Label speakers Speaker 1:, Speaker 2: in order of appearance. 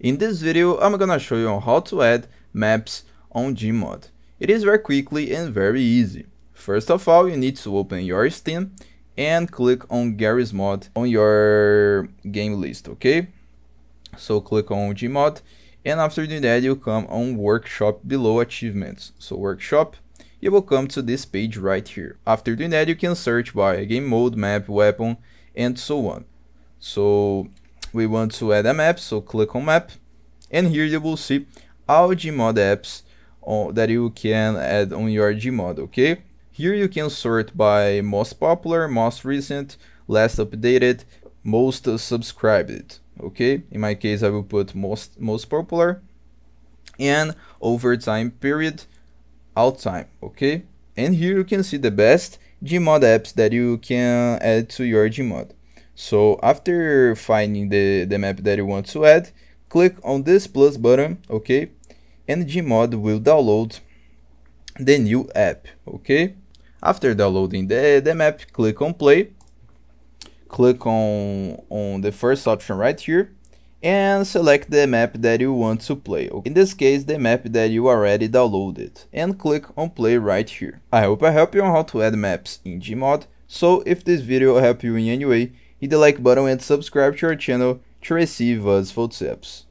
Speaker 1: In this video, I'm gonna show you how to add maps on Gmod. It is very quickly and very easy. First of all, you need to open your Steam and click on Garry's Mod on your game list, okay? So click on Gmod and after doing that, you come on Workshop below Achievements. So Workshop, you will come to this page right here. After doing that, you can search by game mode, map, weapon, and so on. So we want to add a map so click on map and here you will see all gmod apps uh, that you can add on your gmod okay here you can sort by most popular most recent last updated most subscribed okay in my case i will put most most popular and over time period out time okay and here you can see the best gmod apps that you can add to your gmod so after finding the, the map that you want to add, click on this plus button, okay? And Gmod will download the new app, okay? After downloading the, the map, click on play. Click on, on the first option right here and select the map that you want to play. In this case, the map that you already downloaded and click on play right here. I hope I helped you on how to add maps in Gmod. So if this video helped you in any way, hit the like button and subscribe to our channel to receive us full tips.